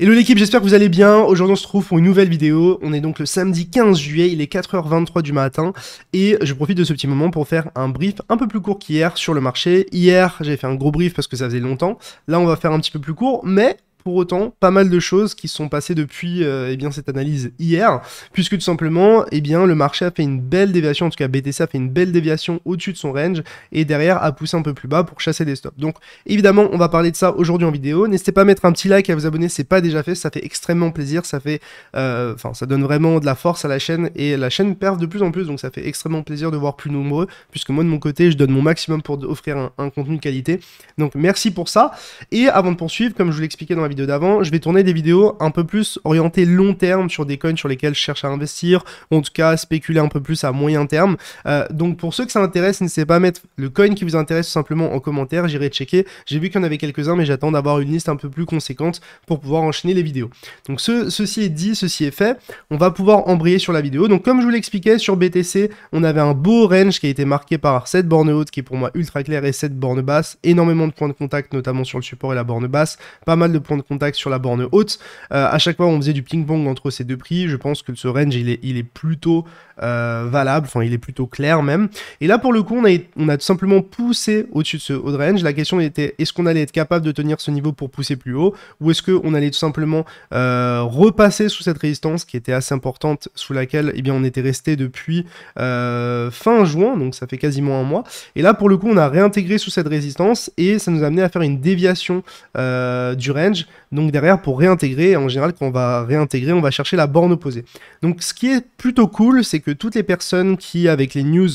Hello l'équipe, j'espère que vous allez bien. Aujourd'hui on se trouve pour une nouvelle vidéo. On est donc le samedi 15 juillet, il est 4h23 du matin et je profite de ce petit moment pour faire un brief un peu plus court qu'hier sur le marché. Hier j'avais fait un gros brief parce que ça faisait longtemps. Là on va faire un petit peu plus court mais pour autant, pas mal de choses qui sont passées depuis euh, eh bien, cette analyse hier, puisque tout simplement, eh bien, le marché a fait une belle déviation, en tout cas BTC a fait une belle déviation au-dessus de son range, et derrière a poussé un peu plus bas pour chasser des stops. Donc évidemment, on va parler de ça aujourd'hui en vidéo. N'hésitez pas à mettre un petit like et à vous abonner, si c'est pas déjà fait, ça fait extrêmement plaisir, ça fait, euh, ça donne vraiment de la force à la chaîne, et la chaîne perd de plus en plus, donc ça fait extrêmement plaisir de voir plus nombreux, puisque moi de mon côté, je donne mon maximum pour offrir un, contenu de qualité. Donc merci pour ça, et avant de poursuivre, comme je vous l'expliquais dans la vidéo d'avant, je vais tourner des vidéos un peu plus orientées long terme sur des coins sur lesquels je cherche à investir, en tout cas spéculer un peu plus à moyen terme. Euh, donc pour ceux que ça intéresse, n'hésitez pas à mettre le coin qui vous intéresse simplement en commentaire, j'irai checker. J'ai vu qu'il y en avait quelques-uns, mais j'attends d'avoir une liste un peu plus conséquente pour pouvoir enchaîner les vidéos. Donc ce, ceci est dit, ceci est fait, on va pouvoir embrayer sur la vidéo. Donc comme je vous l'expliquais, sur BTC, on avait un beau range qui a été marqué par cette borne haute qui est pour moi ultra claire et cette borne basse, énormément de points de contact notamment sur le support et la borne basse, pas mal de points contact sur la borne haute. Euh, à chaque fois, on faisait du ping-pong entre ces deux prix. Je pense que ce range, il est, plutôt euh, valable, enfin, il est plutôt clair même. Et là, pour le coup, on a, on a tout simplement poussé au-dessus de ce haut range. La question était, est-ce qu'on allait être capable de tenir ce niveau pour pousser plus haut ou est-ce qu'on allait tout simplement euh, repasser sous cette résistance qui était assez importante, sous laquelle eh bien, on était resté depuis fin juin, donc ça fait quasiment un mois. Et là, pour le coup, on a réintégré sous cette résistance et ça nous a amené à faire une déviation du range donc derrière, pour réintégrer, en général, quand on va réintégrer, on va chercher la borne opposée. Donc ce qui est plutôt cool, c'est que toutes les personnes qui, avec les news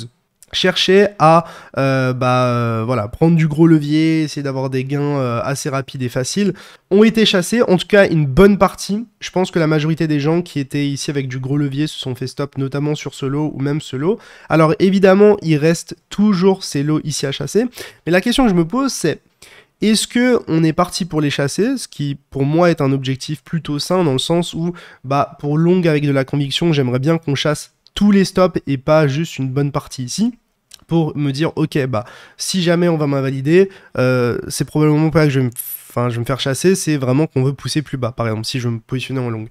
cherchaient à euh, bah, euh, voilà, prendre du gros levier, essayer d'avoir des gains euh, assez rapides et faciles, ont été chassées, en tout cas une bonne partie. Je pense que la majorité des gens qui étaient ici avec du gros levier se sont fait stop, notamment sur ce lot ou même ce lot. Alors évidemment, il reste toujours ces lots ici à chasser, mais la question que je me pose, c'est est-ce que on est parti pour les chasser, ce qui pour moi est un objectif plutôt sain dans le sens où bah pour longue avec de la conviction, j'aimerais bien qu'on chasse tous les stops et pas juste une bonne partie ici pour me dire ok bah si jamais on va m'invalider, euh, c'est probablement pas que je vais me enfin je vais me faire chasser, c'est vraiment qu'on veut pousser plus bas, par exemple, si je veux me positionner en longue.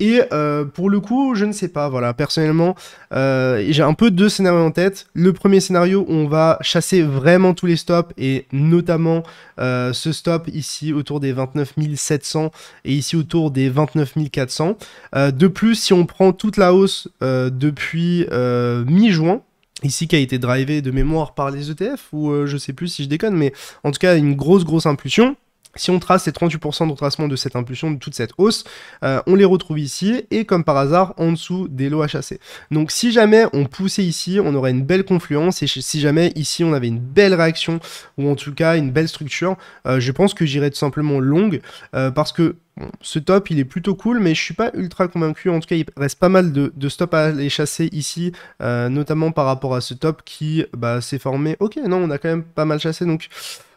Et euh, pour le coup, je ne sais pas, voilà, personnellement, euh, j'ai un peu deux scénarios en tête. Le premier scénario, on va chasser vraiment tous les stops, et notamment euh, ce stop ici autour des 29 700 et ici autour des 29 400. de plus, si on prend toute la hausse depuis mi-juin, ici qui a été drivée de mémoire par les ETF, ou je je sais plus si je déconne, mais en tout cas une grosse grosse impulsion. Si on trace ces 38% de retracement de cette impulsion, de toute cette hausse, euh, on les retrouve ici et comme par hasard en dessous des lots à chasser. Donc si jamais on poussait ici, on aurait une belle confluence et si jamais ici on avait une belle réaction ou en tout cas une belle structure, euh, je pense que j'irais tout simplement longue euh, parce que ce top, il est plutôt cool, mais je suis pas ultra convaincu. En tout cas, il reste pas mal de, stops à aller chasser ici, notamment par rapport à ce top qui bah, s'est formé. Ok, non, on a quand même pas mal chassé, donc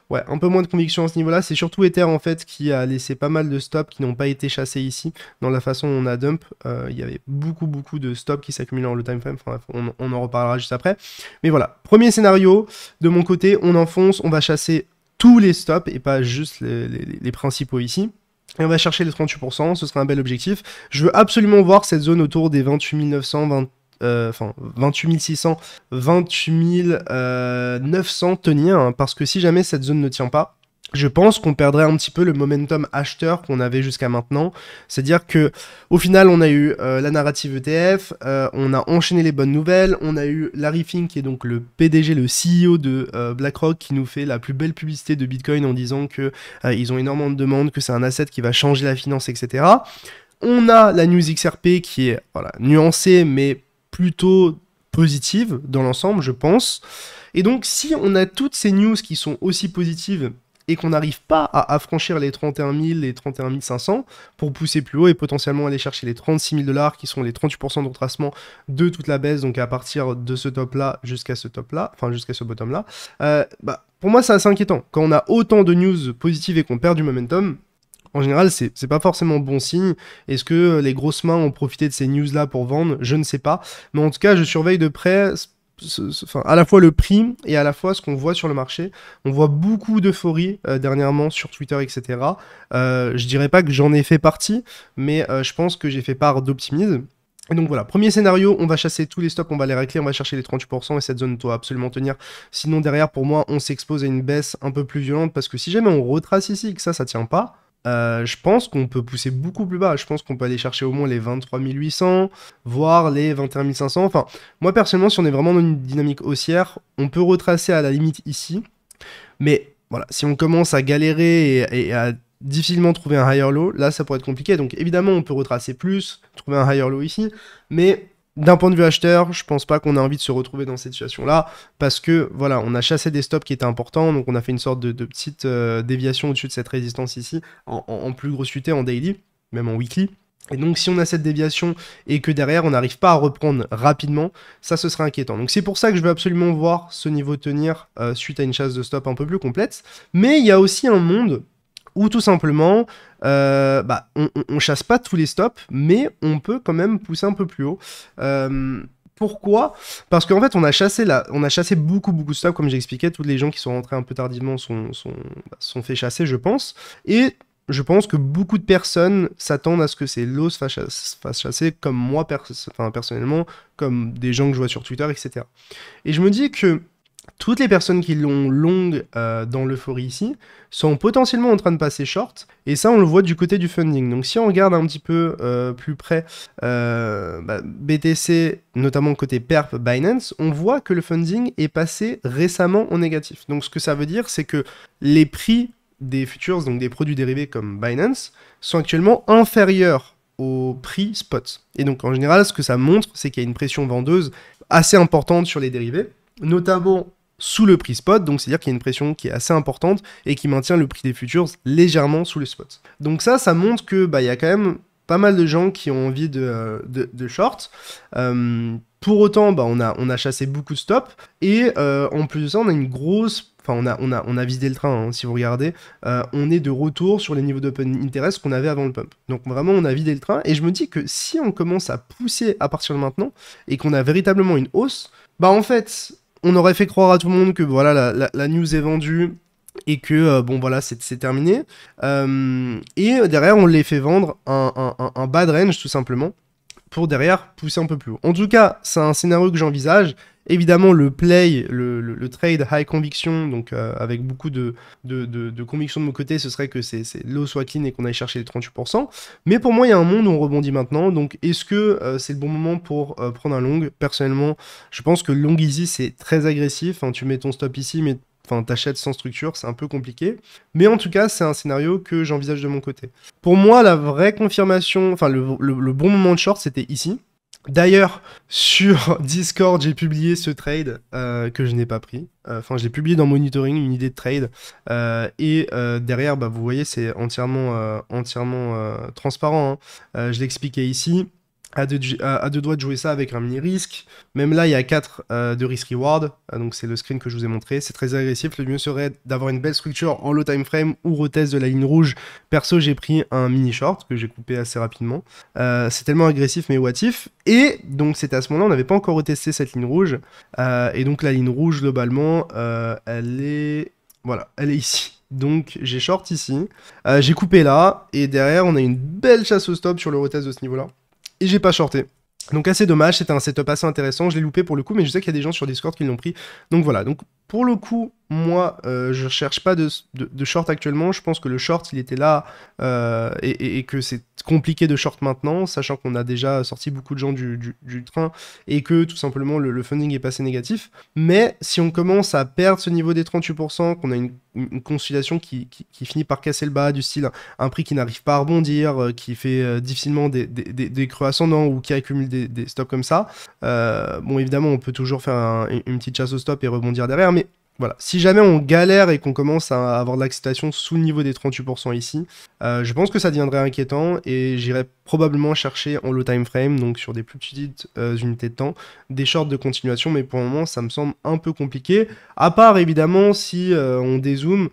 ouais, un peu moins de conviction à ce niveau-là. C'est surtout Ether en fait qui a laissé pas mal de stops qui n'ont pas été chassés ici. Dans la façon dont on a dump, euh, il y avait beaucoup beaucoup de stops qui s'accumulaient dans le time frame. Enfin, on, en reparlera juste après. Mais voilà, premier scénario, de mon côté, on enfonce, on va chasser tous les stops et pas juste les, principaux ici. Et on va chercher les 38%, ce sera un bel objectif. Je veux absolument voir cette zone autour des 28 920 euh, enfin 28 600, 28 900 tenir, hein, parce que si jamais cette zone ne tient pas, je pense qu'on perdrait un petit peu le momentum acheteur qu'on avait jusqu'à maintenant. C'est-à-dire que au final, on a eu euh, la narrative ETF, euh, on a enchaîné les bonnes nouvelles, on a eu Larry Fink, qui est donc le PDG, le CEO de BlackRock, qui nous fait la plus belle publicité de Bitcoin en disant que ils ont énormément de demandes, que c'est un asset qui va changer la finance, etc. On a la news XRP qui est voilà, nuancée mais plutôt positive dans l'ensemble, je pense. Et donc, si on a toutes ces news qui sont aussi positives et qu'on n'arrive pas à affranchir les 31 000, les 31 500 pour pousser plus haut et potentiellement aller chercher les 36 000 dollars qui sont les 38% de retracement de toute la baisse, donc à partir de ce top-là jusqu'à ce top-là, enfin jusqu'à ce bottom-là, euh, bah, pour moi c'est assez inquiétant. Quand on a autant de news positives et qu'on perd du momentum, en général, c'est pas forcément bon signe. Est-ce que euh, les grosses mains ont profité de ces news-là pour vendre Je ne sais pas. Mais en tout cas, je surveille de près à la fois le prix et à la fois ce qu'on voit sur le marché. On voit beaucoup d'euphorie euh, dernièrement sur Twitter, etc. Je euh, je dirais pas que j'en ai fait partie, mais je pense que j'ai fait part d'optimisme. Et donc voilà, premier scénario, on va chasser tous les stocks, on va les racler, on va chercher les 38% et cette zone doit absolument tenir. Sinon derrière, pour moi, on s'expose à une baisse un peu plus violente parce que si jamais on retrace ici que ça, ça tient pas, euh, je pense qu'on peut pousser beaucoup plus bas. Je pense qu'on peut aller chercher au moins les 23 800, voire les 21 500. Enfin, moi personnellement, si on est vraiment dans une dynamique haussière, on peut retracer à la limite ici. Mais voilà, si on commence à galérer et à difficilement trouver un higher low, là ça pourrait être compliqué. Donc évidemment, on peut retracer plus, trouver un higher low ici. Mais d'un point de vue acheteur, je pense pas qu'on a envie de se retrouver dans cette situation-là, parce que voilà, on a chassé des stops qui étaient importants, donc on a fait une sorte de, petite euh, déviation au-dessus de cette résistance ici, en, plus grossité, en daily, même en weekly. Et donc si on a cette déviation et que derrière on n'arrive pas à reprendre rapidement, ça ce serait inquiétant. Donc c'est pour ça que je veux absolument voir ce niveau tenir euh, suite à une chasse de stop un peu plus complète. Mais il y a aussi un monde ou tout simplement, euh, bah, on, chasse pas tous les stops, mais on peut quand même pousser un peu plus haut. Euh, pourquoi Parce qu'en fait, on a chassé là, on a chassé beaucoup beaucoup de stops, comme j'expliquais. Toutes les gens qui sont rentrés un peu tardivement sont, sont, bah, fait chasser, je pense. Et je pense que beaucoup de personnes s'attendent à ce que ces lots se fassent, chasser, comme moi personnellement, comme des gens que je vois sur Twitter, etc. Et je me dis que toutes les personnes qui l'ont longue euh, dans l'euphorie ici sont potentiellement en train de passer short, et ça on le voit du côté du funding. Donc si on regarde un petit peu euh, plus près euh, BTC, bah, notamment côté perp Binance, on voit que le funding est passé récemment en négatif. Donc ce que ça veut dire, c'est que les prix des futures, donc des produits dérivés comme Binance, sont actuellement inférieurs au prix spot. Et donc en général, ce que ça montre, c'est qu'il y a une pression vendeuse assez importante sur les dérivés notamment sous le prix spot, donc c'est-à-dire qu'il y a une pression qui est assez importante et qui maintient le prix des futures légèrement sous le spot. Donc ça, ça montre que bah, y a quand même pas mal de gens qui ont envie de, euh, de, short. Euh, pour autant, bah, on, a, on a chassé beaucoup de stops et euh, en plus de ça, on a une grosse enfin on a, on a, on a le train, hein, si vous regardez, on est de retour sur les niveaux d'open interest qu'on avait avant le pump. Donc vraiment, on a vidé le train, et je me dis que si on commence à pousser à partir de maintenant, et qu'on a véritablement une hausse, bah en fait, on aurait fait croire à tout le monde que voilà, la, news est vendue et que euh, bon voilà c'est terminé euh, et derrière on les fait vendre un, un, bad range tout simplement pour derrière pousser un peu plus haut en tout cas c'est un scénario que j'envisage Évidemment, le play, le, trade high conviction, donc euh, avec beaucoup de, de, de, conviction de mon côté, ce serait que c'est l'eau soit clean et qu'on aille chercher les 38%. Mais pour moi, il y a un monde où on rebondit maintenant. Donc, est-ce que euh, c'est le bon moment pour euh, prendre un long Personnellement, je pense que long easy, c'est très agressif. tu mets ton stop ici, mais enfin t'achètes sans structure, c'est un peu compliqué. Mais en tout cas, c'est un scénario que j'envisage de mon côté. Pour moi, la vraie confirmation, enfin le bon moment de short, c'était ici. D'ailleurs, sur Discord, j'ai publié ce trade euh, que je n'ai pas pris. Euh, enfin, je l'ai publié dans Monitoring, une idée de trade. Euh, et derrière, bah, vous voyez, c'est entièrement, entièrement transparent. Hein. je l'expliquais ici à deux, doigts de jouer ça avec un mini risque. Même là, il y a 4 euh, de risk reward. Euh, donc, c'est le screen que je vous ai montré. C'est très agressif. Le mieux serait d'avoir une belle structure en low time frame ou retest de la ligne rouge. Perso, j'ai pris un mini short que j'ai coupé assez rapidement. Euh, c'est tellement agressif, mais what if. Et donc, c'était à ce moment-là, on n'avait pas encore retesté cette ligne rouge. et donc, la ligne rouge, globalement, elle est. Voilà, elle est ici. Donc j'ai short ici, j'ai coupé là, et derrière on a une belle chasse au stop sur le retest de ce niveau-là et j'ai pas shorté. Donc assez dommage, c'était un setup assez intéressant, je l'ai loupé pour le coup, mais je sais qu'il y a des gens sur Discord qui l'ont pris. Donc voilà, donc pour le coup, moi, euh, je cherche pas de, short actuellement. Je pense que le short, il était là euh, et, que c'est compliqué de short maintenant, sachant qu'on a déjà sorti beaucoup de gens du, train et que tout simplement le, funding est passé négatif. Mais si on commence à perdre ce niveau des 38%, qu'on a une, une consolidation qui, finit par casser le bas, du style un prix qui n'arrive pas à rebondir, euh, qui fait difficilement des, des, creux ascendants ou qui accumule des, stocks comme ça, bon, évidemment, on peut toujours faire une petite chasse au stop et rebondir derrière, mais voilà. Si jamais on galère et qu'on commence à avoir de l'excitation sous le niveau des 38% ici, euh, je pense que ça deviendrait inquiétant et j'irai probablement chercher en low time frame, donc sur des plus petites euh, unités de temps, des shorts de continuation, mais pour le moment ça me semble un peu compliqué, à part évidemment si euh, on dézoome,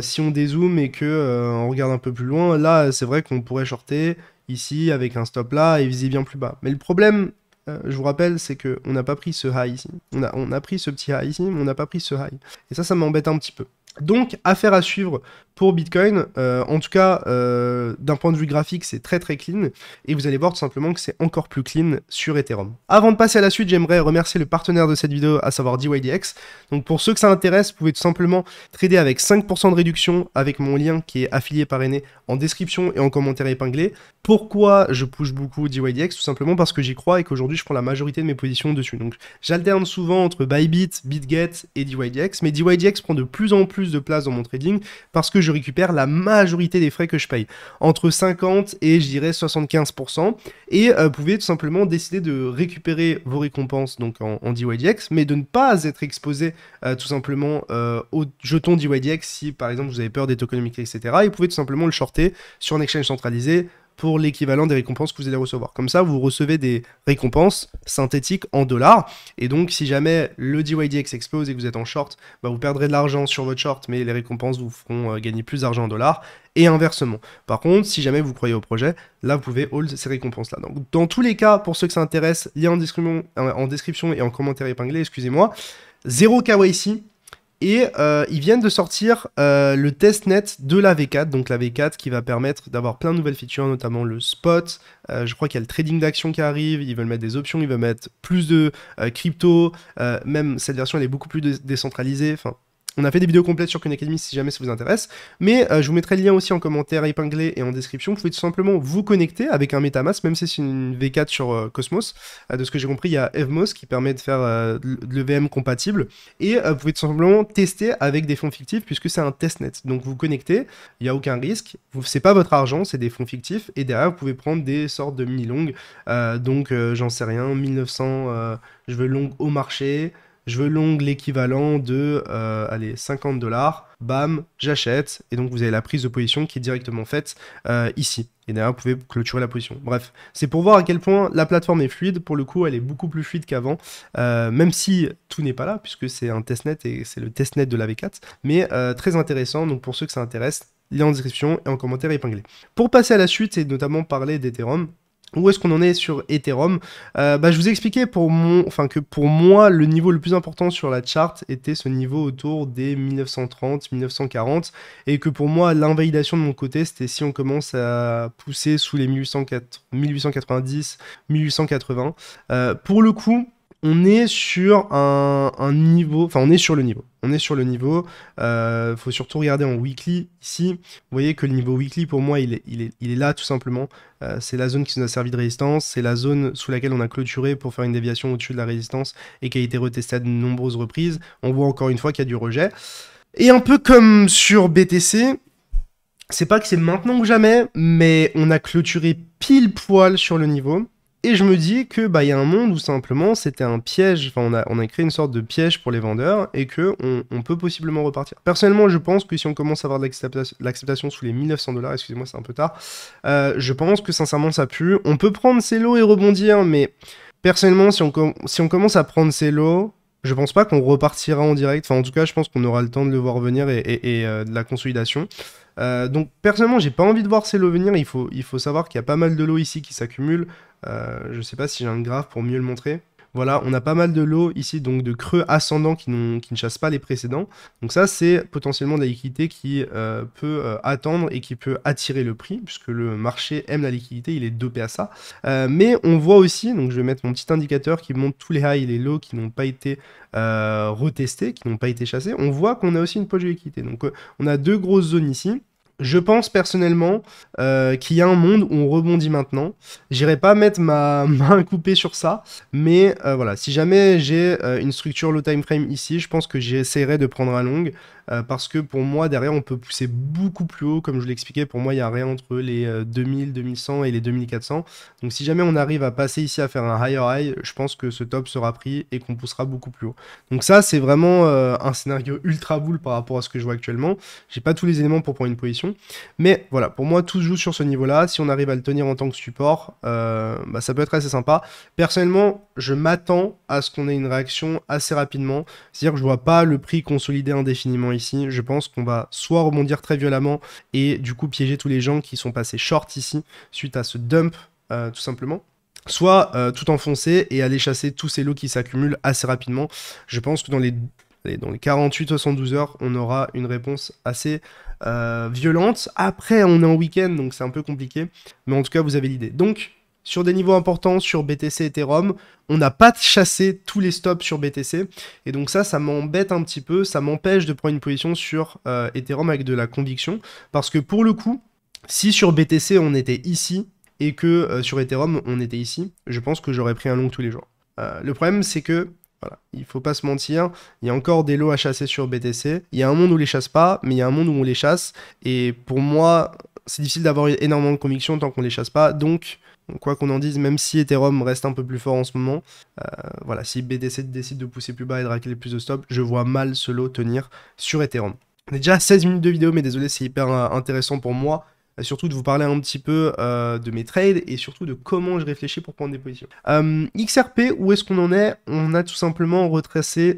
si on dézoome et que on regarde un peu plus loin, là c'est vrai qu'on pourrait shorter ici avec un stop là et viser bien plus bas. Mais le problème euh, je vous rappelle, c'est qu'on n'a pas pris ce high ici. On a, on a pris ce petit high ici, mais on n'a pas pris ce high. Et ça, ça m'embête un petit peu. Donc, affaire à suivre pour Bitcoin. Euh, en tout cas, euh, d'un point de vue graphique, c'est très très clean. Et vous allez voir tout simplement que c'est encore plus clean sur Ethereum. Avant de passer à la suite, j'aimerais remercier le partenaire de cette vidéo, à savoir DYDX. Donc, pour ceux que ça intéresse, vous pouvez tout simplement trader avec 5% de réduction avec mon lien qui est affilié par aîné en description et en commentaire épinglé. Pourquoi je pousse beaucoup DYDX Tout simplement parce que j'y crois et qu'aujourd'hui, je prends la majorité de mes positions dessus. Donc, j'alterne souvent entre Bybit, BitGet et DYDX. Mais DYDX prend de plus en plus de place dans mon trading parce que je récupère la majorité des frais que je paye. Entre 50 et je dirais 75%. Et euh, vous pouvez tout simplement décider de récupérer vos récompenses donc en, DYDX, mais de ne pas être exposé euh, tout simplement euh, au jeton DYDX si par exemple vous avez peur des tokenomics, etc. Et vous pouvez tout simplement le shorter sur un exchange centralisé pour l'équivalent des récompenses que vous allez recevoir. Comme ça, vous recevez des récompenses synthétiques en dollars. Et donc, si jamais le DYDX explose et que vous êtes en short, bah, vous perdrez de l'argent sur votre short, mais les récompenses vous feront euh, gagner plus d'argent en dollars. Et inversement. Par contre, si jamais vous croyez au projet, là, vous pouvez hold ces récompenses-là. Donc, dans tous les cas, pour ceux que ça intéresse, lien en description, en description et en commentaire épinglé, excusez-moi. Zéro KYC, et euh, ils viennent de sortir le euh, le testnet de la V4, donc la V4 qui va permettre d'avoir plein de nouvelles features, notamment le spot. Euh, je crois qu'il y a le trading d'actions qui arrive, ils veulent mettre des options, ils veulent mettre plus de crypto, même cette version elle est beaucoup plus décentralisée. Enfin, on a fait des vidéos complètes sur Khan Academy si jamais ça vous intéresse. Mais euh, je vous mettrai le lien aussi en commentaire épinglé et en description. Vous pouvez tout simplement vous connecter avec un MetaMask, même si c'est une V4 sur euh, Cosmos. Euh, de ce que j'ai compris, il y a Evmos qui permet de faire le VM compatible. Et vous pouvez tout simplement tester avec des fonds fictifs puisque c'est un testnet. Donc vous connectez, il n'y a aucun risque. n'est pas votre argent, c'est des fonds fictifs. Et derrière, vous pouvez prendre des sortes de mini-longues. donc j'en sais rien, 1900, je veux longue au marché je veux l'ongle équivalent de 50 euh, dollars, bam, j'achète. Et donc vous avez la prise de position qui est directement faite euh, ici. Et derrière, vous pouvez clôturer la position. Bref, c'est pour voir à quel point la plateforme est fluide. Pour le coup, elle est beaucoup plus fluide qu'avant, euh, même si tout n'est pas là, puisque c'est un testnet et c'est le testnet de la V4. Mais très intéressant, donc pour ceux que ça intéresse, lien en description et en commentaire épinglé. Pour passer à la suite et notamment parler d'Ethereum, où est-ce qu'on en est sur Ethereum euh, bah, Je vous expliquais pour mon, enfin, que pour moi, le niveau le plus important sur la charte était ce niveau autour des 1930-1940, et que pour moi, l'invalidation de mon côté, c'était si on commence à pousser sous les 1890-1880. Euh, pour le coup, on est sur un, niveau, enfin on est sur le niveau. On est sur le niveau. Euh, faut surtout regarder en weekly ici. Vous voyez que le niveau weekly pour moi il est, là tout simplement. Euh, c'est la zone qui nous a servi de résistance, c'est la zone sous laquelle on a clôturé pour faire une déviation au-dessus de la résistance et qui a été retestée à de nombreuses reprises. On voit encore une fois qu'il y a du rejet. Et un peu comme sur BTC, c'est pas que c'est maintenant ou jamais, mais on a clôturé pile poil sur le niveau. Et je me dis que bah il y a un monde où simplement c'était un piège, enfin on a, on a créé une sorte de piège pour les vendeurs et que on, peut possiblement repartir. Personnellement, je pense que si on commence à avoir de l'acceptation sous les 1900 dollars, excusez-moi, c'est un peu tard, euh, je pense que sincèrement ça pue. On peut prendre ces lots et rebondir, mais personnellement, si on, si on commence à prendre ces lots, je pense pas qu'on repartira en direct. Enfin, en tout cas, je pense qu'on aura le temps de le voir venir et, euh, de la consolidation. Euh, donc, personnellement, j'ai pas envie de voir ces lots venir. Il faut, il faut savoir qu'il y a pas mal de lots ici qui s'accumulent. Euh, je ne sais pas si j'ai un graphe pour mieux le montrer. Voilà, on a pas mal de lots ici, donc de creux ascendants qui, ne chassent pas les précédents. Donc ça, c'est potentiellement de la liquidité qui euh, peut euh, attendre et qui peut attirer le prix, puisque le marché aime la liquidité, il est dopé à ça. mais on voit aussi, donc je vais mettre mon petit indicateur qui montre tous les highs et les lows qui n'ont pas été retestés, qui n'ont pas été chassés. On voit qu'on a aussi une poche de liquidité. Donc on a deux grosses zones ici je pense personnellement euh, qu'il y a un monde où on rebondit maintenant. J'irai pas mettre ma main coupée sur ça, mais euh, voilà, si jamais j'ai euh, une structure low time frame ici, je pense que j'essaierai de prendre à long. Euh, parce que pour moi, derrière, on peut pousser beaucoup plus haut. Comme je l'expliquais, pour moi, il y a rien entre les 2000, euh, 2100 et les 2400. Donc si jamais on arrive à passer ici à faire un higher high, je pense que ce top sera pris et qu'on poussera beaucoup plus haut. Donc ça, c'est vraiment euh, un scénario ultra boule par rapport à ce que je vois actuellement. J'ai pas tous les éléments pour prendre une position. Mais voilà, pour moi, tout se joue sur ce niveau-là. Si on arrive à le tenir en tant que support, bah, ça peut être assez sympa. Personnellement, je m'attends à ce qu'on ait une réaction assez rapidement. C'est-à-dire que je vois pas le prix consolider indéfiniment ici je pense qu'on va soit rebondir très violemment et du coup piéger tous les gens qui sont passés short ici suite à ce dump euh, tout simplement soit euh, tout enfoncer et aller chasser tous ces lots qui s'accumulent assez rapidement. Je pense que dans les, dans les 48-72 heures, on aura une réponse assez euh, violente. Après, on est en week-end, donc c'est un peu compliqué. Mais en tout cas, vous avez l'idée. Donc, sur des niveaux importants sur BTC Ethereum. On n'a pas chassé tous les stops sur BTC. Et donc ça, ça m'embête un petit peu, ça m'empêche de prendre une position sur euh, Ethereum avec de la conviction. Parce que pour le coup, si sur BTC on était ici et que euh, sur Ethereum on était ici, je pense que j'aurais pris un long tous les jours. Euh, le problème c'est que voilà, il faut pas se mentir, il y a encore des lots à chasser sur BTC. Il y a un monde où on les chasse pas, mais il y a un monde où on les chasse. Et pour moi, c'est difficile d'avoir énormément de conviction tant qu'on les chasse pas. Donc, quoi qu'on en dise, même si Ethereum reste un peu plus fort en ce moment, euh, voilà, si BDC décide de pousser plus bas et de racler plus de stop, je vois mal ce lot tenir sur Ethereum. On est déjà à 16 minutes de vidéo, mais désolé, c'est hyper euh, intéressant pour moi euh, surtout de vous parler un petit peu de mes trades et surtout de comment je réfléchis pour prendre des positions. XRP, où est-ce qu'on en est On a tout simplement retracé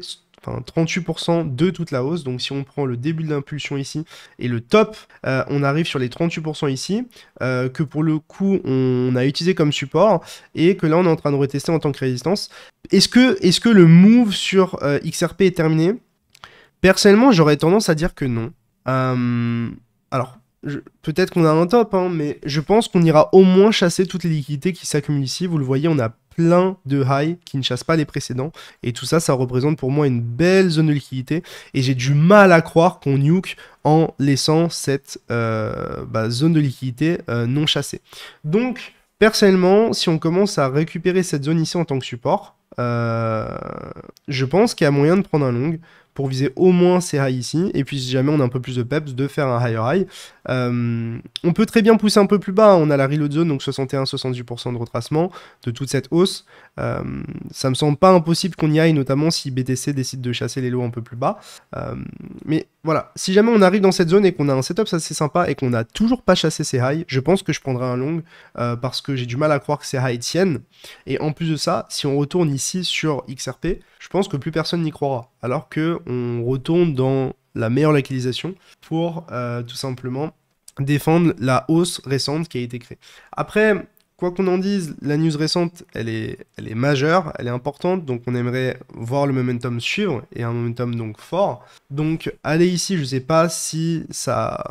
38% de toute la hausse. Donc si on prend le début de l'impulsion ici et le top, euh, on arrive sur les 38% ici, euh, que pour le coup on a utilisé comme support et que là on est en train de retester en tant que résistance. Est-ce que, est que, le move sur euh, XRP est terminé Personnellement, j'aurais tendance à dire que non. alors, peut-être qu'on a un top, hein, mais je pense qu'on ira au moins chasser toutes les liquidités qui s'accumulent ici. Vous le voyez, on a plein de highs qui ne chassent pas les précédents. Et tout ça, ça représente pour moi une belle zone de liquidité. Et j'ai du mal à croire qu'on nuke en laissant cette euh, bah, zone de liquidité euh, non chassée. Donc, personnellement, si on commence à récupérer cette zone ici en tant que support, euh, je pense qu'il y a moyen de prendre un long pour viser au moins ces highs ici, et puis si jamais on a un peu plus de peps, de faire un higher high. Euh, on peut très bien pousser un peu plus bas, hein. on a la reload zone, donc 61-68% de retracement de toute cette hausse. Euh, ça me semble pas impossible qu'on y aille, notamment si BTC décide de chasser les lots un peu plus bas. Euh, mais voilà, si jamais on arrive dans cette zone et qu'on a un setup assez sympa et qu'on n'a toujours pas chassé ces highs, je pense que je prendrai un long parce que j'ai du mal à croire que ces highs tiennent. Et en plus de ça, si on retourne ici sur XRP, je pense que plus personne n'y croira alors que on retourne dans la meilleure localisation pour euh, tout simplement défendre la hausse récente qui a été créée. Après, quoi qu'on en dise, la news récente, elle est, elle est majeure, elle est importante, donc on aimerait voir le momentum suivre, et un momentum donc fort. Donc aller ici, je ne sais pas si ça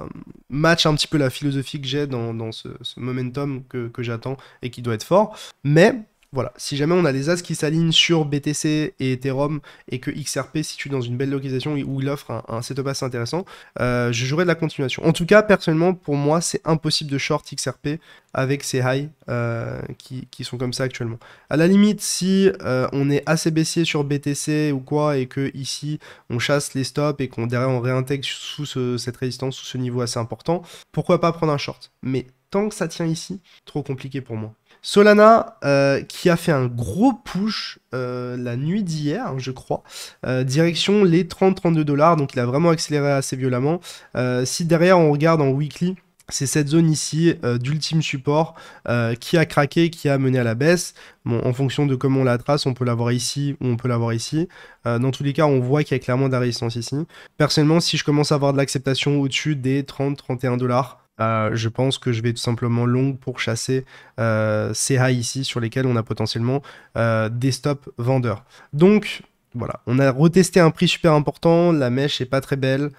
match un petit peu la philosophie que j'ai dans, ce, momentum que, que j'attends et qui doit être fort, mais voilà, si jamais on a les as qui s'alignent sur BTC et Ethereum et que XRP situe dans une belle localisation où il offre un, setup assez intéressant, euh, je jouerai de la continuation. En tout cas, personnellement, pour moi, c'est impossible de short XRP avec ces highs euh, qui, sont comme ça actuellement. À la limite, si euh, on est assez baissier sur BTC ou quoi et que ici on chasse les stops et qu'on derrière on réintègre sous cette résistance, sous ce niveau assez important, pourquoi pas prendre un short Mais tant que ça tient ici, trop compliqué pour moi. Solana euh, qui a fait un gros push euh, la nuit d'hier, hein, je crois, euh, direction les 30-32 dollars, donc il a vraiment accéléré assez violemment. si derrière on regarde en weekly, c'est cette zone ici d'ultime support qui a craqué, qui a mené à la baisse. en fonction de comment on la trace, on peut l'avoir ici ou on peut l'avoir ici. dans tous les cas, on voit qu'il y a clairement de la résistance ici. Personnellement, si je commence à avoir de l'acceptation au-dessus des 30-31 dollars, euh, je pense que je vais tout simplement long pour chasser euh, ces highs ici sur lesquels on a potentiellement euh, des stops vendeurs. Donc voilà, on a retesté un prix super important, la mèche est pas très belle,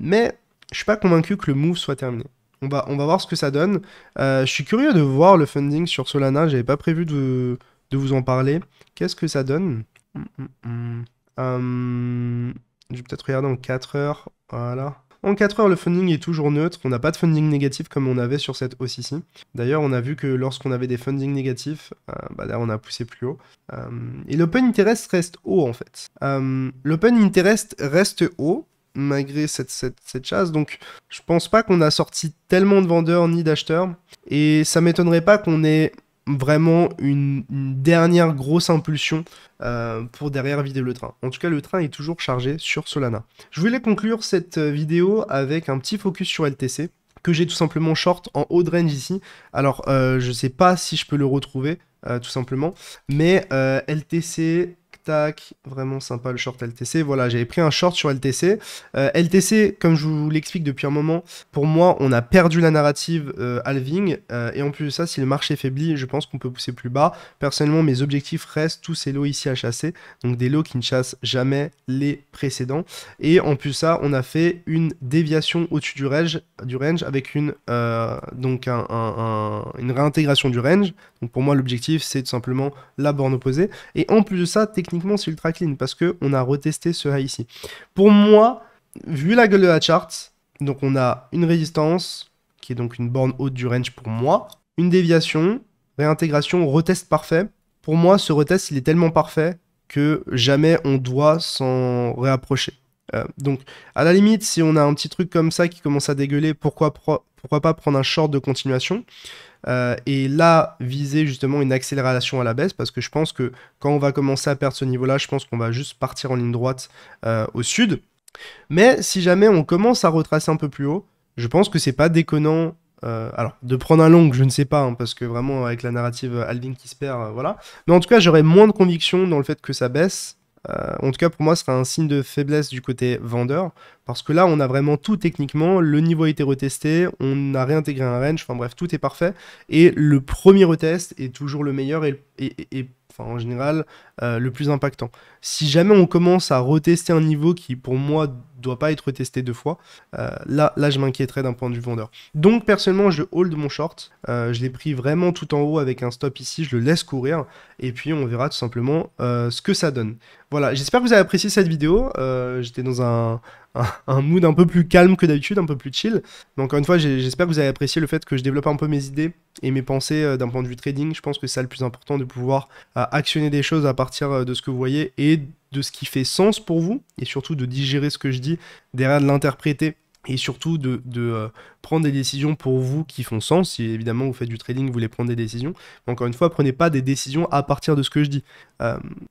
mais je suis pas convaincu que le move soit terminé. On va, on va voir ce que ça donne. je suis curieux de voir le funding sur Solana, j'avais pas prévu de, de, vous en parler. Qu'est-ce que ça donne mm, mm, mm. Je vais peut-être regarder en 4 heures, voilà. En 4 heures, le funding est toujours neutre. On n'a pas de funding négatif comme on avait sur cette hausse ici. D'ailleurs, on a vu que lorsqu'on avait des funding négatifs, euh, bah là, on a poussé plus haut. Euh, et l'open interest reste haut, en fait. Euh, l'open interest reste haut, malgré cette, cette, cette, chasse. Donc, je pense pas qu'on a sorti tellement de vendeurs ni d'acheteurs. Et ça m'étonnerait pas qu'on ait vraiment une, dernière grosse impulsion euh, pour derrière vider le train. En tout cas, le train est toujours chargé sur Solana. Je voulais conclure cette euh, vidéo avec un petit focus sur LTC que j'ai tout simplement short en haut de range ici. Alors, je euh, je sais pas si je peux le retrouver, tout simplement, mais LTC vraiment sympa le short LTC. Voilà, j'avais pris un short sur LTC. Euh, LTC, comme je vous l'explique depuis un moment, pour moi, on a perdu la narrative halving. Euh, euh, et en plus de ça, si le marché faiblit, je pense qu'on peut pousser plus bas. Personnellement, mes objectifs restent tous ces lots ici à chasser. Donc des lots qui ne chassent jamais les précédents. Et en plus ça, on a fait une déviation au-dessus du range, du range avec une, donc une réintégration du range. Donc pour moi, l'objectif, c'est tout simplement la borne opposée. Et en plus de ça, techniquement, c'est ultra clean parce que on a retesté ce high ici. Pour moi, vu la gueule de la charte, donc on a une résistance, qui est donc une borne haute du range pour moi, une déviation, réintégration, retest parfait. Pour moi, ce retest, il est tellement parfait que jamais on doit s'en réapprocher. Euh, donc, à la limite, si on a un petit truc comme ça qui commence à dégueuler, pourquoi, pourquoi pas prendre un short de continuation euh, et là, viser justement une accélération à la baisse, parce que je pense que quand on va commencer à perdre ce niveau-là, je pense qu'on va juste partir en ligne droite euh, au sud. Mais si jamais on commence à retracer un peu plus haut, je pense que c'est pas déconnant. Euh, alors, de prendre un long, je ne sais pas, hein, parce que vraiment, avec la narrative Alvin qui se perd, voilà. Mais en tout cas, j'aurais moins de conviction dans le fait que ça baisse euh, en tout cas, pour moi, ce sera un signe de faiblesse du côté vendeur, parce que là, on a vraiment tout techniquement, le niveau a été retesté, on a réintégré un range, enfin bref, tout est parfait, et le premier retest est toujours le meilleur et, et, en général, euh, le plus impactant. Si jamais on commence à retester un niveau qui, pour moi, doit pas être testé deux fois, euh, là, là, je m'inquiéterais d'un point de vue vendeur. Donc, personnellement, je hold mon short. Euh, je l'ai pris vraiment tout en haut avec un stop ici. Je le laisse courir. Et puis, on verra tout simplement ce que ça donne. Voilà, j'espère que vous avez apprécié cette vidéo. J'étais dans un un, mood un peu plus calme que d'habitude, un peu plus chill. Mais encore une fois, j'espère que vous avez apprécié le fait que je développe un peu mes idées et mes pensées euh, d'un point de vue trading. Je pense que c'est ça le plus important de pouvoir euh, actionner des choses à partir euh, de ce que vous voyez et de ce qui fait sens pour vous et surtout de digérer ce que je dis, derrière de l'interpréter et surtout de, prendre des décisions pour vous qui font sens. Si évidemment vous faites du trading, vous voulez prendre des décisions. encore une fois, prenez pas des décisions à partir de ce que je dis.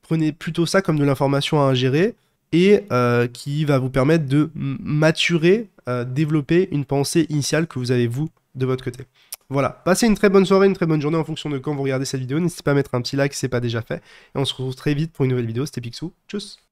prenez plutôt ça comme de l'information à ingérer et euh, qui va vous permettre de maturer, euh, développer une pensée initiale que vous avez vous de votre côté. Voilà, passez une très bonne soirée, une très bonne journée en fonction de quand vous regardez cette vidéo. N'hésitez pas à mettre un petit like si ce n'est pas déjà fait. Et on se retrouve très vite pour une nouvelle vidéo. C'était Pixou, Tchuss